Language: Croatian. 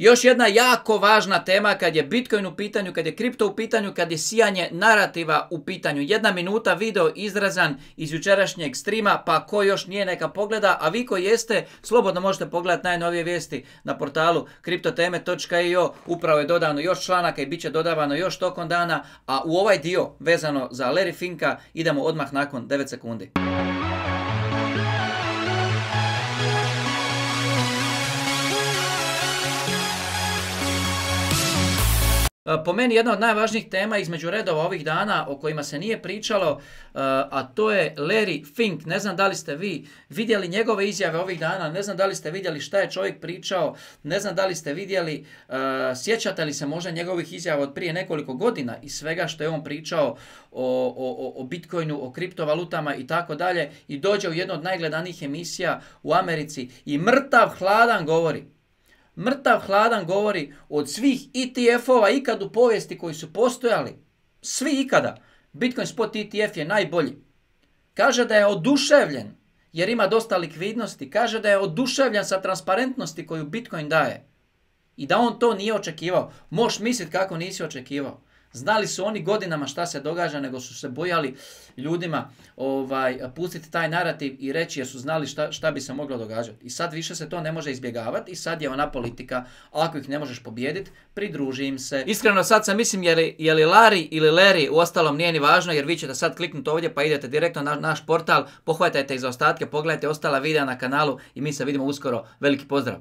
Još jedna jako važna tema kad je Bitcoin u pitanju, kad je kripto u pitanju, kad je sijanje narativa u pitanju. Jedna minuta video izrazan iz jučerašnjeg streama, pa ko još nije neka pogleda, a vi koji jeste, slobodno možete pogledati najnovije vijesti na portalu kriptoteme.io. Upravo je dodano još članaka i bit će dodavano još tokom dana, a u ovaj dio vezano za Larry Finka idemo odmah nakon 9 sekundi. E, po meni jedna od najvažnijih tema između redova ovih dana o kojima se nije pričalo, e, a to je Larry Fink. Ne znam da li ste vi vidjeli njegove izjave ovih dana, ne znam da li ste vidjeli šta je čovjek pričao, ne znam da li ste vidjeli, e, sjećate li se možda njegovih izjava od prije nekoliko godina i svega što je on pričao o, o, o Bitcoinu, o kriptovalutama i tako dalje i dođe u jednu od najgledanijih emisija u Americi i mrtav hladan govori mrtav hladan govori od svih ETF-ova ikad u povijesti koji su postojali, svi ikada, Bitcoin Spot ETF je najbolji. Kaže da je oduševljen jer ima dosta likvidnosti, kaže da je oduševljen sa transparentnosti koju Bitcoin daje i da on to nije očekivao. Možeš misliti kako nisi očekivao. Znali su oni godinama šta se događa, nego su se bojali ljudima ovaj, pustiti taj narativ i reći jer su znali šta, šta bi se moglo događati. I sad više se to ne može izbjegavati i sad je ona politika, ako ih ne možeš pobijediti, pridruži im se. Iskreno sad sam mislim je li, Lari ili Leri, u ostalom nije ni važno jer vi ćete sad kliknuti ovdje pa idete direktno na naš portal, pohvatajte za ostatke, pogledajte ostala videa na kanalu i mi se vidimo uskoro. Veliki pozdrav!